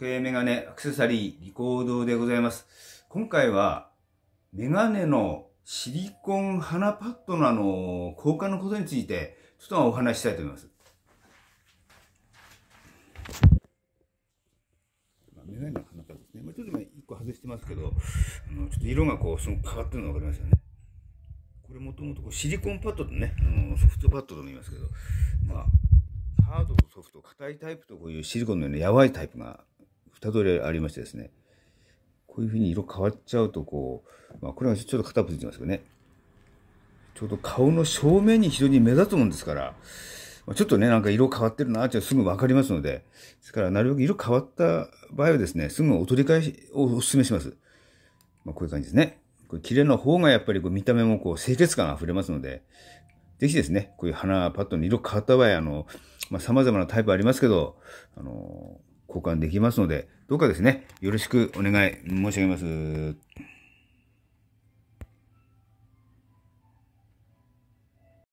時計メガネ、アクセサリー、リコードでございます。今回は、メガネのシリコン鼻パッドのあの、交換のことについて、ちょっとお話したいと思います。まあ、メガネの鼻パッドですね。まあ、ちょっと今、1個外してますけど、あのちょっと色がこう、その変わってるのわかりますよね。これもともとシリコンパッドとね、あのソフトパッドとも言いますけど、まあ、ハードとソフト、硬いタイプとこういうシリコンのようなやばいタイプが二通りありましてですね、こういうふうに色変わっちゃうと、こう、まあ、これはちょっと片付いてますけどね、ちょうど顔の正面に非常に目立つもんですから、ちょっとね、なんか色変わってるなってすぐ分かりますので、ですから、なるべく色変わった場合はですね、すぐお取り替えをお勧めします。まあ、こういう感じですね。これ、綺麗な方がやっぱりこう見た目もこう清潔感あふれますので、ぜひですね、こういう鼻パッドの色変わった場合、あの、まあ、様々なタイプありますけど、あの、交換できますので、どうかですね、よろしくお願い申し上げます。